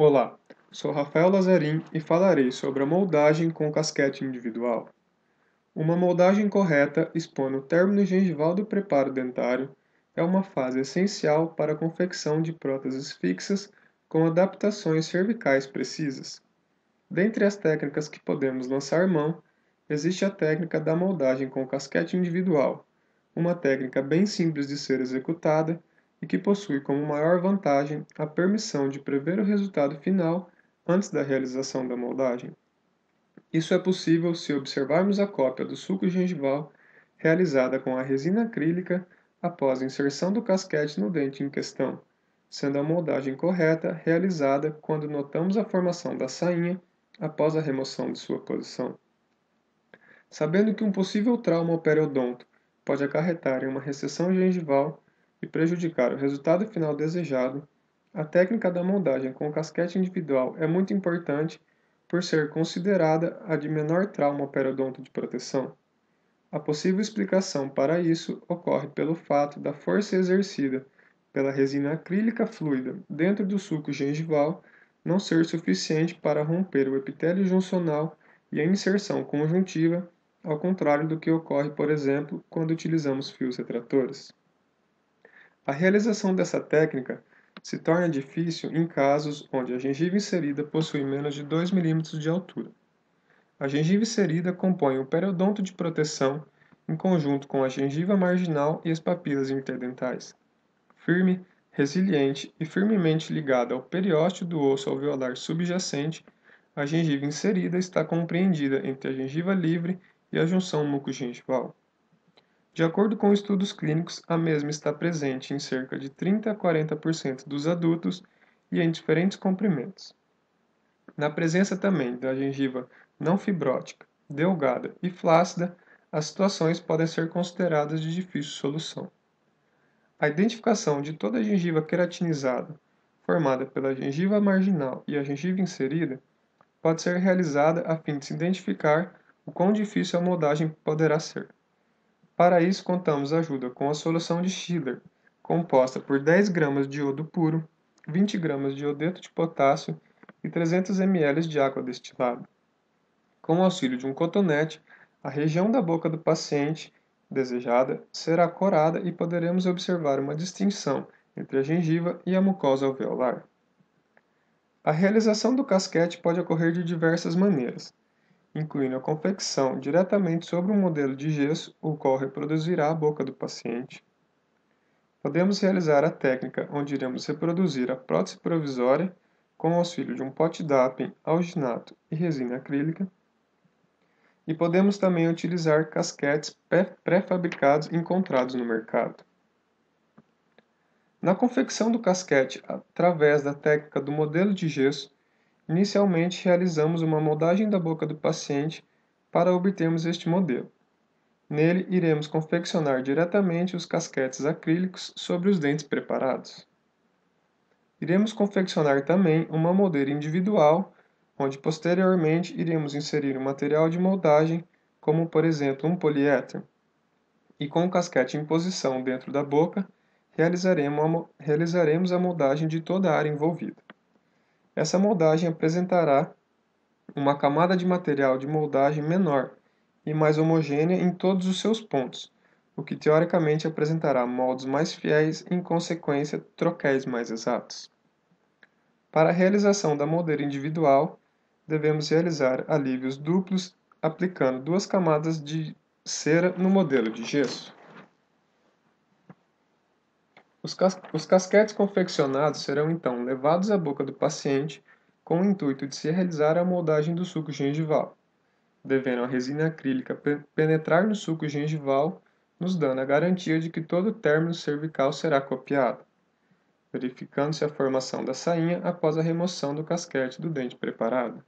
Olá, sou Rafael Lazarim e falarei sobre a moldagem com casquete individual. Uma moldagem correta, expondo o término gengival do preparo dentário, é uma fase essencial para a confecção de próteses fixas com adaptações cervicais precisas. Dentre as técnicas que podemos lançar mão, existe a técnica da moldagem com casquete individual, uma técnica bem simples de ser executada e que possui como maior vantagem a permissão de prever o resultado final antes da realização da moldagem. Isso é possível se observarmos a cópia do suco gengival realizada com a resina acrílica após a inserção do casquete no dente em questão, sendo a moldagem correta realizada quando notamos a formação da sainha após a remoção de sua posição. Sabendo que um possível trauma operiodonto pode acarretar em uma recessão gengival, e prejudicar o resultado final desejado, a técnica da moldagem com casquete individual é muito importante por ser considerada a de menor trauma periodonto de proteção. A possível explicação para isso ocorre pelo fato da força exercida pela resina acrílica fluida dentro do suco gengival não ser suficiente para romper o epitélio juncional e a inserção conjuntiva, ao contrário do que ocorre, por exemplo, quando utilizamos fios retratores. A realização dessa técnica se torna difícil em casos onde a gengiva inserida possui menos de 2 milímetros de altura. A gengiva inserida compõe o periodonto de proteção em conjunto com a gengiva marginal e as papilas interdentais. Firme, resiliente e firmemente ligada ao periósteo do osso alveolar subjacente, a gengiva inserida está compreendida entre a gengiva livre e a junção mucogingival. De acordo com estudos clínicos, a mesma está presente em cerca de 30 a 40% dos adultos e em diferentes comprimentos. Na presença também da gengiva não fibrótica, delgada e flácida, as situações podem ser consideradas de difícil solução. A identificação de toda a gengiva queratinizada, formada pela gengiva marginal e a gengiva inserida, pode ser realizada a fim de se identificar o quão difícil a moldagem poderá ser. Para isso, contamos ajuda com a solução de Schiller, composta por 10 gramas de iodo puro, 20 gramas de iodeto de potássio e 300 ml de água destilada. Com o auxílio de um cotonete, a região da boca do paciente desejada será corada e poderemos observar uma distinção entre a gengiva e a mucosa alveolar. A realização do casquete pode ocorrer de diversas maneiras incluindo a confecção diretamente sobre um modelo de gesso, o qual reproduzirá a boca do paciente. Podemos realizar a técnica onde iremos reproduzir a prótese provisória com o auxílio de um pote dapping, alginato e resina acrílica. E podemos também utilizar casquetes pré-fabricados encontrados no mercado. Na confecção do casquete através da técnica do modelo de gesso, Inicialmente, realizamos uma moldagem da boca do paciente para obtermos este modelo. Nele, iremos confeccionar diretamente os casquetes acrílicos sobre os dentes preparados. Iremos confeccionar também uma moldeira individual, onde posteriormente iremos inserir o um material de moldagem, como por exemplo um poliéter. E com o casquete em posição dentro da boca, realizaremos a moldagem de toda a área envolvida. Essa moldagem apresentará uma camada de material de moldagem menor e mais homogênea em todos os seus pontos, o que teoricamente apresentará moldes mais fiéis e, em consequência, troquéis mais exatos. Para a realização da moldeira individual, devemos realizar alívios duplos aplicando duas camadas de cera no modelo de gesso. Os, cas os casquetes confeccionados serão então levados à boca do paciente com o intuito de se realizar a moldagem do suco gengival, devendo a resina acrílica penetrar no suco gengival, nos dando a garantia de que todo o término cervical será copiado, verificando-se a formação da sainha após a remoção do casquete do dente preparado.